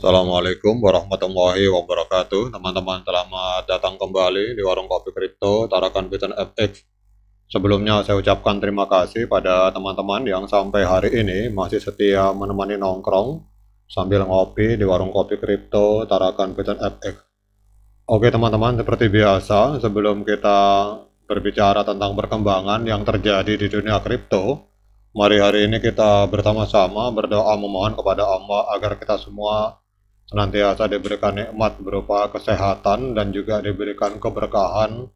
Assalamualaikum warahmatullahi wabarakatuh Teman-teman selamat datang kembali di Warung Kopi Kripto Tarakan Bitcoin FX Sebelumnya saya ucapkan terima kasih pada teman-teman yang sampai hari ini masih setia menemani nongkrong Sambil ngopi di Warung Kopi Kripto Tarakan Bitcoin FX Oke teman-teman seperti biasa sebelum kita berbicara tentang perkembangan yang terjadi di dunia kripto Mari hari ini kita bersama-sama berdoa memohon kepada Allah agar kita semua senantiasa diberikan nikmat berupa kesehatan dan juga diberikan keberkahan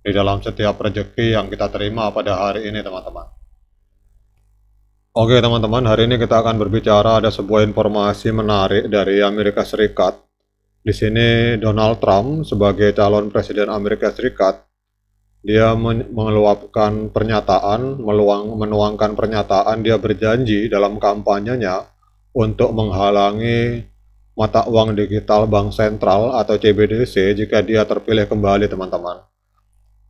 di dalam setiap rezeki yang kita terima pada hari ini teman-teman. Oke teman-teman, hari ini kita akan berbicara ada sebuah informasi menarik dari Amerika Serikat. Di sini Donald Trump sebagai calon presiden Amerika Serikat, dia mengeluapkan pernyataan, meluang, menuangkan pernyataan, dia berjanji dalam kampanyenya untuk menghalangi mata uang digital Bank Sentral atau CBDC jika dia terpilih kembali teman-teman.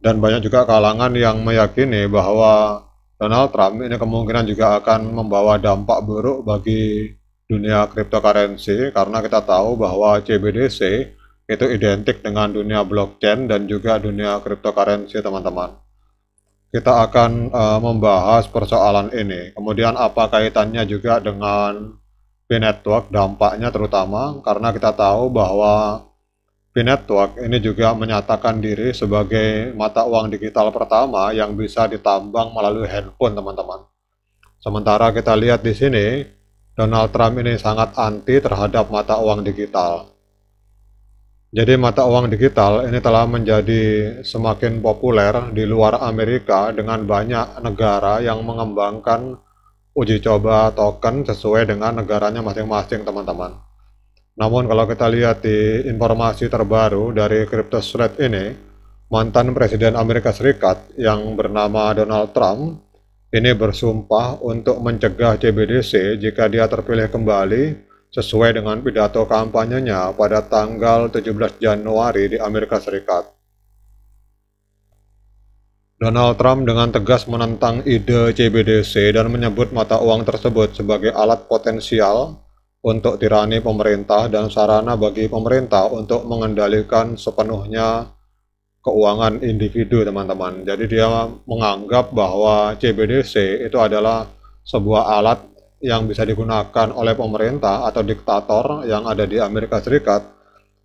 Dan banyak juga kalangan yang meyakini bahwa Donald Trump ini kemungkinan juga akan membawa dampak buruk bagi dunia cryptocurrency karena kita tahu bahwa CBDC itu identik dengan dunia blockchain dan juga dunia cryptocurrency teman-teman. Kita akan uh, membahas persoalan ini. Kemudian apa kaitannya juga dengan P-Network dampaknya terutama karena kita tahu bahwa P-Network ini juga menyatakan diri sebagai mata uang digital pertama yang bisa ditambang melalui handphone teman-teman. Sementara kita lihat di sini, Donald Trump ini sangat anti terhadap mata uang digital. Jadi mata uang digital ini telah menjadi semakin populer di luar Amerika dengan banyak negara yang mengembangkan uji coba token sesuai dengan negaranya masing-masing teman-teman. Namun kalau kita lihat di informasi terbaru dari crypto thread ini, mantan Presiden Amerika Serikat yang bernama Donald Trump ini bersumpah untuk mencegah CBDC jika dia terpilih kembali sesuai dengan pidato kampanyenya pada tanggal 17 Januari di Amerika Serikat. Donald Trump dengan tegas menentang ide CBDC dan menyebut mata uang tersebut sebagai alat potensial untuk tirani pemerintah dan sarana bagi pemerintah untuk mengendalikan sepenuhnya keuangan individu, teman-teman. Jadi dia menganggap bahwa CBDC itu adalah sebuah alat yang bisa digunakan oleh pemerintah atau diktator yang ada di Amerika Serikat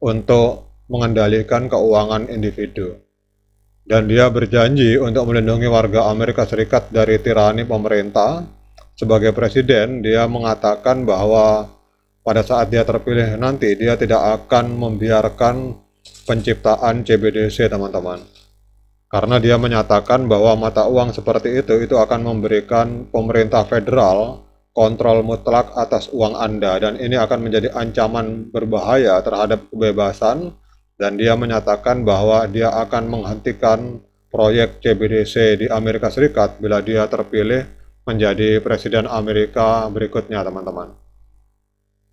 untuk mengendalikan keuangan individu dan dia berjanji untuk melindungi warga Amerika Serikat dari tirani pemerintah. Sebagai presiden, dia mengatakan bahwa pada saat dia terpilih nanti, dia tidak akan membiarkan penciptaan CBDC, teman-teman. Karena dia menyatakan bahwa mata uang seperti itu itu akan memberikan pemerintah federal kontrol mutlak atas uang Anda dan ini akan menjadi ancaman berbahaya terhadap kebebasan dan dia menyatakan bahwa dia akan menghentikan proyek CBDC di Amerika Serikat bila dia terpilih menjadi presiden Amerika berikutnya, teman-teman.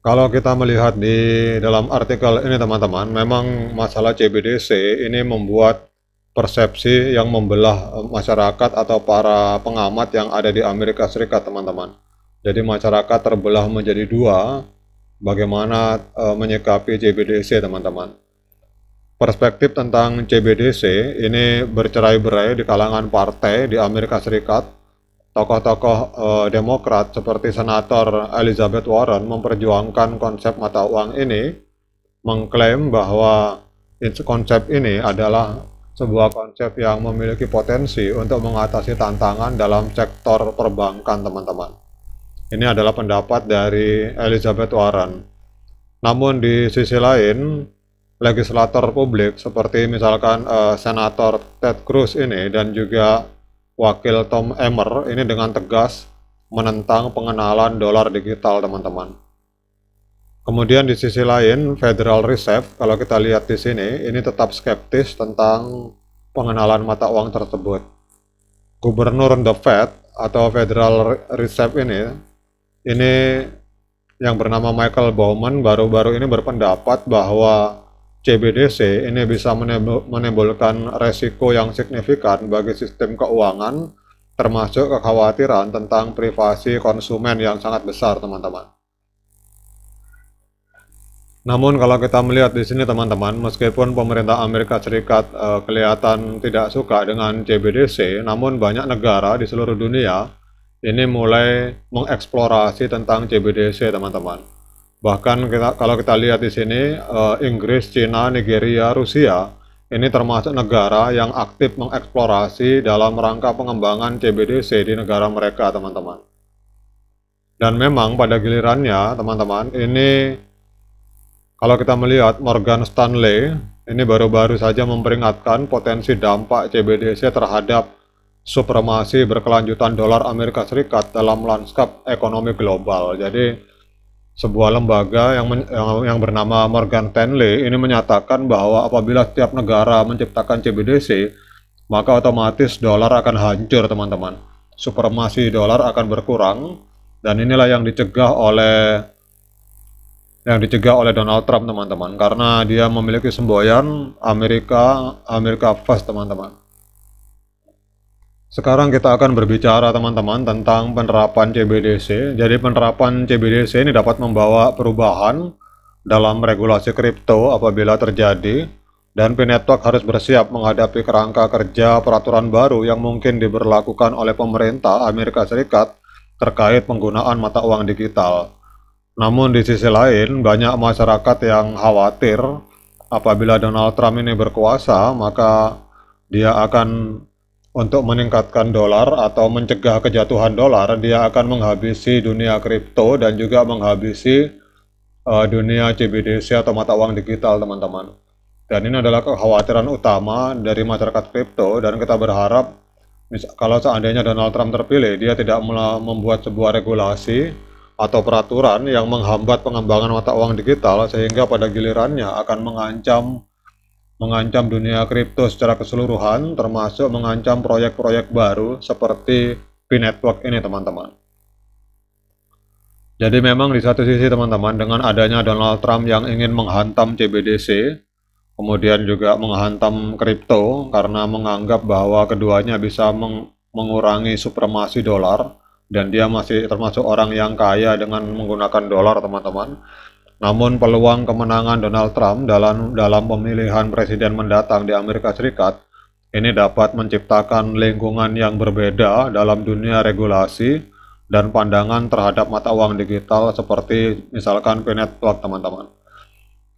Kalau kita melihat di dalam artikel ini, teman-teman, memang masalah CBDC ini membuat persepsi yang membelah e, masyarakat atau para pengamat yang ada di Amerika Serikat, teman-teman. Jadi masyarakat terbelah menjadi dua bagaimana e, menyikapi CBDC, teman-teman perspektif tentang CBDC ini bercerai-berai di kalangan partai di Amerika Serikat. Tokoh-tokoh eh, Demokrat seperti Senator Elizabeth Warren memperjuangkan konsep mata uang ini, mengklaim bahwa konsep ini adalah sebuah konsep yang memiliki potensi untuk mengatasi tantangan dalam sektor perbankan, teman-teman. Ini adalah pendapat dari Elizabeth Warren. Namun di sisi lain, legislator publik seperti misalkan uh, Senator Ted Cruz ini dan juga Wakil Tom Emmer ini dengan tegas menentang pengenalan dolar digital teman-teman. Kemudian di sisi lain Federal Reserve kalau kita lihat di sini ini tetap skeptis tentang pengenalan mata uang tersebut. Gubernur The Fed atau Federal Reserve ini ini yang bernama Michael Bowman baru-baru ini berpendapat bahwa CBDC ini bisa menimbulkan resiko yang signifikan bagi sistem keuangan, termasuk kekhawatiran tentang privasi konsumen yang sangat besar, teman-teman. Namun kalau kita melihat di sini teman-teman, meskipun pemerintah Amerika Serikat e, kelihatan tidak suka dengan CBDC, namun banyak negara di seluruh dunia ini mulai mengeksplorasi tentang CBDC teman-teman. Bahkan kita, kalau kita lihat di sini, uh, Inggris, Cina, Nigeria, Rusia, ini termasuk negara yang aktif mengeksplorasi dalam rangka pengembangan CBDC di negara mereka, teman-teman. Dan memang pada gilirannya, teman-teman, ini kalau kita melihat Morgan Stanley, ini baru-baru saja memperingatkan potensi dampak CBDC terhadap supremasi berkelanjutan dolar Amerika Serikat dalam lanskap ekonomi global. Jadi sebuah lembaga yang, yang, yang bernama Morgan Stanley ini menyatakan bahwa apabila setiap negara menciptakan CBDC, maka otomatis dolar akan hancur teman-teman. Supremasi dolar akan berkurang dan inilah yang dicegah oleh yang dicegah oleh Donald Trump teman-teman karena dia memiliki semboyan Amerika Amerika First teman-teman. Sekarang kita akan berbicara teman-teman tentang penerapan CBDC. Jadi penerapan CBDC ini dapat membawa perubahan dalam regulasi kripto apabila terjadi dan Pinetwork harus bersiap menghadapi kerangka kerja peraturan baru yang mungkin diberlakukan oleh pemerintah Amerika Serikat terkait penggunaan mata uang digital. Namun di sisi lain banyak masyarakat yang khawatir apabila Donald Trump ini berkuasa maka dia akan untuk meningkatkan dolar atau mencegah kejatuhan dolar, dia akan menghabisi dunia kripto dan juga menghabisi uh, dunia CBDC atau mata uang digital, teman-teman. Dan ini adalah kekhawatiran utama dari masyarakat kripto dan kita berharap kalau seandainya Donald Trump terpilih, dia tidak membuat sebuah regulasi atau peraturan yang menghambat pengembangan mata uang digital sehingga pada gilirannya akan mengancam mengancam dunia kripto secara keseluruhan, termasuk mengancam proyek-proyek baru seperti B-Network ini teman-teman. Jadi memang di satu sisi teman-teman, dengan adanya Donald Trump yang ingin menghantam CBDC, kemudian juga menghantam kripto karena menganggap bahwa keduanya bisa meng mengurangi supremasi dolar, dan dia masih termasuk orang yang kaya dengan menggunakan dolar teman-teman namun peluang kemenangan Donald Trump dalam dalam pemilihan presiden mendatang di Amerika Serikat ini dapat menciptakan lingkungan yang berbeda dalam dunia regulasi dan pandangan terhadap mata uang digital seperti misalkan p teman-teman.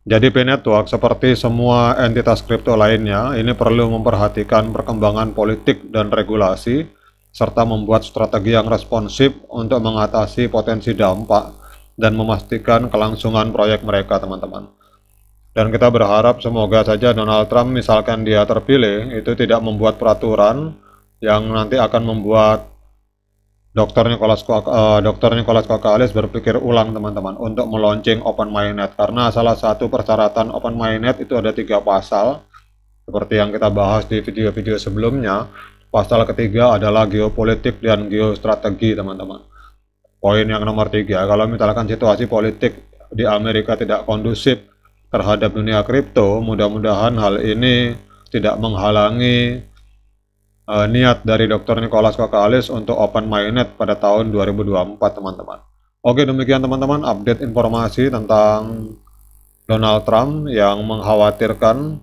Jadi p seperti semua entitas kripto lainnya ini perlu memperhatikan perkembangan politik dan regulasi serta membuat strategi yang responsif untuk mengatasi potensi dampak dan memastikan kelangsungan proyek mereka teman-teman. Dan kita berharap semoga saja Donald Trump misalkan dia terpilih itu tidak membuat peraturan yang nanti akan membuat Dr. Nicholas uh, eh, Dr. Nicholas Kokalis berpikir ulang teman-teman untuk meluncing Open MyNet karena salah satu persyaratan Open MyNet itu ada tiga pasal seperti yang kita bahas di video-video sebelumnya pasal ketiga adalah geopolitik dan geostrategi teman-teman Poin yang nomor tiga, kalau misalkan situasi politik di Amerika tidak kondusif terhadap dunia kripto, mudah-mudahan hal ini tidak menghalangi uh, niat dari Dr. Nicholas Kokalis untuk open mainnet pada tahun 2024, teman-teman. Oke, demikian teman-teman update informasi tentang Donald Trump yang mengkhawatirkan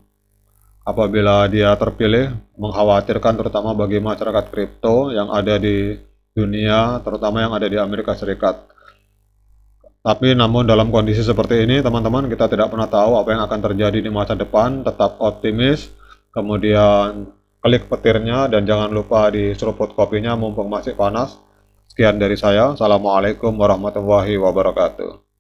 apabila dia terpilih, mengkhawatirkan terutama bagi masyarakat kripto yang ada di dunia, terutama yang ada di Amerika Serikat. Tapi namun dalam kondisi seperti ini, teman-teman kita tidak pernah tahu apa yang akan terjadi di masa depan, tetap optimis, kemudian klik petirnya, dan jangan lupa seruput kopinya mumpung masih panas. Sekian dari saya, Assalamualaikum warahmatullahi wabarakatuh.